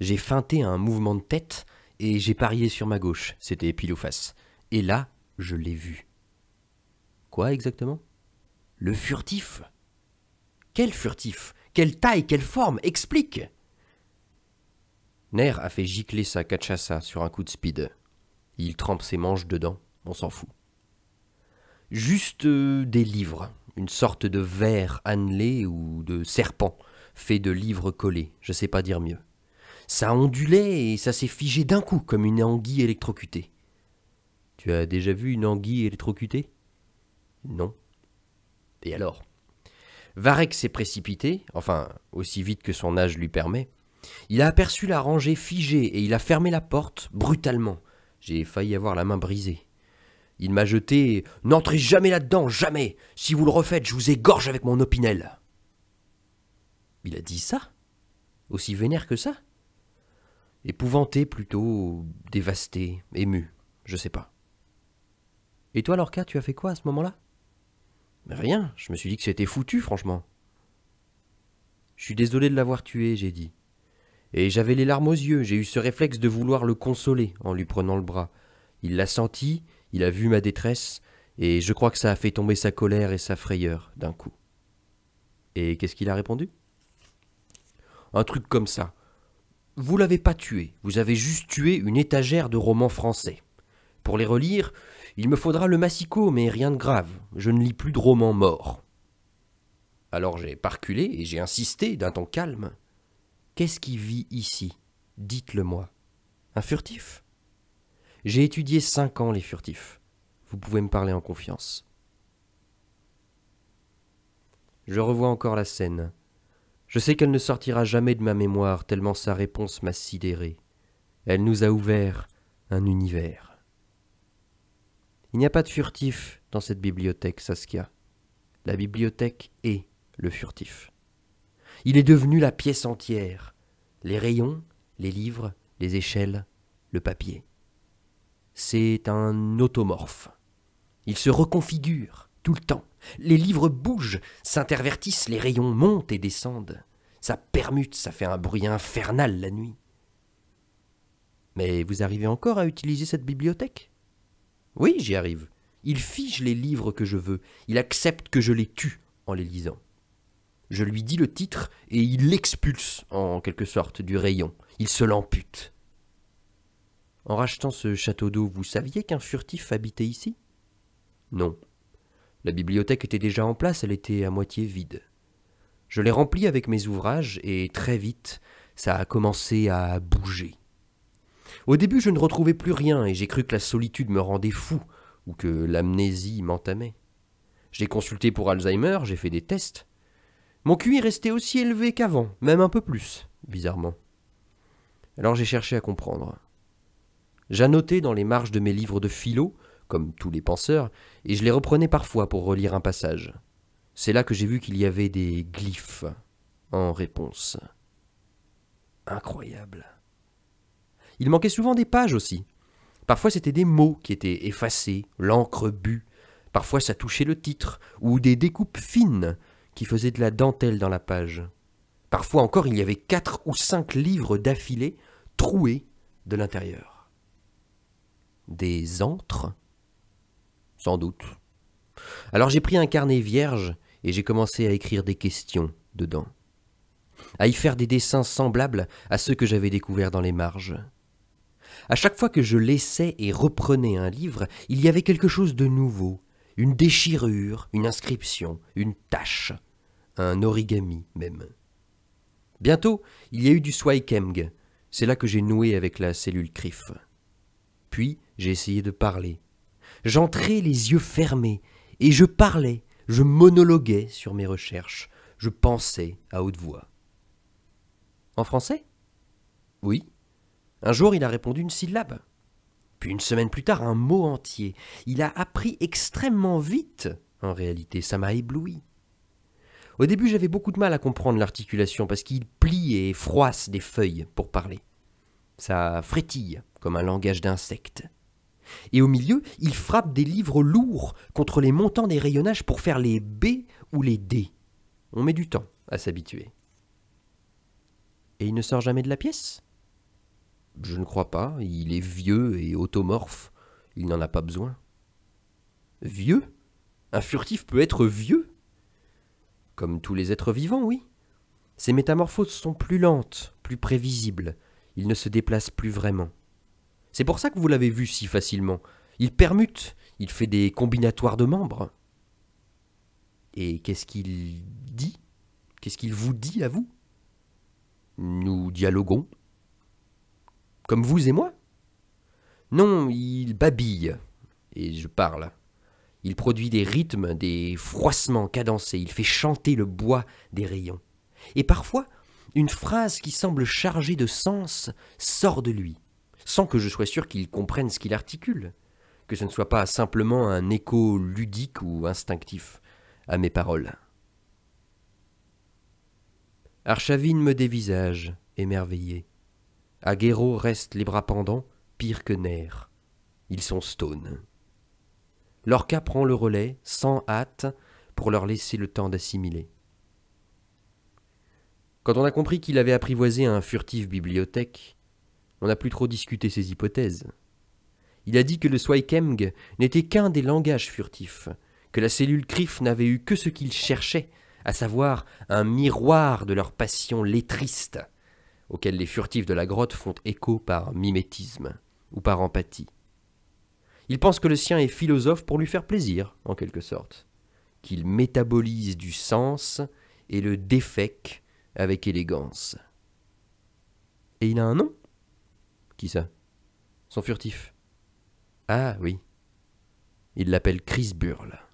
J'ai feinté un mouvement de tête et j'ai parié sur ma gauche. C'était pile Et là, je l'ai vu. Quoi exactement Le furtif Quel furtif Quelle taille Quelle forme Explique Nair a fait gicler sa cachassa sur un coup de speed. Il trempe ses manches dedans, on s'en fout. Juste euh, des livres, une sorte de verre annelé ou de serpent, fait de livres collés, je sais pas dire mieux. Ça ondulait et ça s'est figé d'un coup comme une anguille électrocutée. Tu as déjà vu une anguille électrocutée Non. Et alors Varek s'est précipité, enfin aussi vite que son âge lui permet. Il a aperçu la rangée figée et il a fermé la porte brutalement. J'ai failli avoir la main brisée. Il m'a jeté N'entrez jamais là-dedans, jamais Si vous le refaites, je vous égorge avec mon opinel Il a dit ça Aussi vénère que ça Épouvanté plutôt, dévasté, ému, je sais pas. Et toi, Lorca, tu as fait quoi à ce moment-là ben, Rien, je me suis dit que c'était foutu, franchement. Je suis désolé de l'avoir tué, j'ai dit. Et j'avais les larmes aux yeux, j'ai eu ce réflexe de vouloir le consoler en lui prenant le bras. Il l'a senti, il a vu ma détresse, et je crois que ça a fait tomber sa colère et sa frayeur d'un coup. Et qu'est-ce qu'il a répondu Un truc comme ça. Vous l'avez pas tué, vous avez juste tué une étagère de romans français. Pour les relire, il me faudra le massicot, mais rien de grave, je ne lis plus de romans morts. Alors j'ai parculé et j'ai insisté d'un ton calme. Qu'est-ce qui vit ici Dites-le-moi. Un furtif J'ai étudié cinq ans les furtifs. Vous pouvez me parler en confiance. Je revois encore la scène. Je sais qu'elle ne sortira jamais de ma mémoire, tellement sa réponse m'a sidéré. Elle nous a ouvert un univers. Il n'y a pas de furtif dans cette bibliothèque, Saskia. La bibliothèque est le furtif. Il est devenu la pièce entière, les rayons, les livres, les échelles, le papier. C'est un automorphe. Il se reconfigure tout le temps. Les livres bougent, s'intervertissent, les rayons montent et descendent. Ça permute, ça fait un bruit infernal la nuit. Mais vous arrivez encore à utiliser cette bibliothèque Oui, j'y arrive. Il fige les livres que je veux, il accepte que je les tue en les lisant. Je lui dis le titre et il l'expulse, en quelque sorte, du rayon. Il se l'ampute. En rachetant ce château d'eau, vous saviez qu'un furtif habitait ici Non. La bibliothèque était déjà en place, elle était à moitié vide. Je l'ai remplie avec mes ouvrages et très vite, ça a commencé à bouger. Au début, je ne retrouvais plus rien et j'ai cru que la solitude me rendait fou ou que l'amnésie m'entamait. J'ai consulté pour Alzheimer, j'ai fait des tests. Mon QI restait aussi élevé qu'avant, même un peu plus, bizarrement. Alors j'ai cherché à comprendre. J'annotais dans les marges de mes livres de philo comme tous les penseurs, et je les reprenais parfois pour relire un passage. C'est là que j'ai vu qu'il y avait des glyphes en réponse. Incroyable. Il manquait souvent des pages aussi. Parfois c'était des mots qui étaient effacés, l'encre bu. parfois ça touchait le titre, ou des découpes fines qui faisaient de la dentelle dans la page. Parfois encore il y avait quatre ou cinq livres d'affilée troués de l'intérieur. Des antres sans doute. Alors j'ai pris un carnet vierge et j'ai commencé à écrire des questions dedans, à y faire des dessins semblables à ceux que j'avais découverts dans les marges. À chaque fois que je laissais et reprenais un livre, il y avait quelque chose de nouveau, une déchirure, une inscription, une tache, un origami même. Bientôt, il y a eu du Swaikemg, c'est là que j'ai noué avec la cellule CRIF. Puis, j'ai essayé de parler, J'entrais les yeux fermés, et je parlais, je monologuais sur mes recherches, je pensais à haute voix. En français Oui. Un jour, il a répondu une syllabe. Puis une semaine plus tard, un mot entier. Il a appris extrêmement vite. En réalité, ça m'a ébloui. Au début, j'avais beaucoup de mal à comprendre l'articulation parce qu'il plie et froisse des feuilles pour parler. Ça frétille comme un langage d'insecte. Et au milieu, il frappe des livres lourds contre les montants des rayonnages pour faire les B ou les D. On met du temps à s'habituer. Et il ne sort jamais de la pièce Je ne crois pas, il est vieux et automorphe, il n'en a pas besoin. Vieux Un furtif peut être vieux Comme tous les êtres vivants, oui. Ses métamorphoses sont plus lentes, plus prévisibles, il ne se déplace plus vraiment. C'est pour ça que vous l'avez vu si facilement. Il permute, il fait des combinatoires de membres. Et qu'est-ce qu'il dit Qu'est-ce qu'il vous dit à vous Nous dialoguons. Comme vous et moi Non, il babille. Et je parle. Il produit des rythmes, des froissements cadencés, il fait chanter le bois des rayons. Et parfois, une phrase qui semble chargée de sens sort de lui sans que je sois sûr qu'il comprenne ce qu'il articule, que ce ne soit pas simplement un écho ludique ou instinctif à mes paroles. Archavine me dévisage, émerveillé. Aguero reste les bras pendants, pire que nerfs. Ils sont stone. Lorca prend le relais, sans hâte, pour leur laisser le temps d'assimiler. Quand on a compris qu'il avait apprivoisé un furtif bibliothèque, on n'a plus trop discuté ses hypothèses. Il a dit que le Swaikemg n'était qu'un des langages furtifs, que la cellule Criff n'avait eu que ce qu'il cherchait, à savoir un miroir de leur passion lettriste, auquel les furtifs de la grotte font écho par mimétisme ou par empathie. Il pense que le sien est philosophe pour lui faire plaisir, en quelque sorte, qu'il métabolise du sens et le défèque avec élégance. Et il a un nom qui ça Son furtif. Ah oui. Il l'appelle Chris Burle.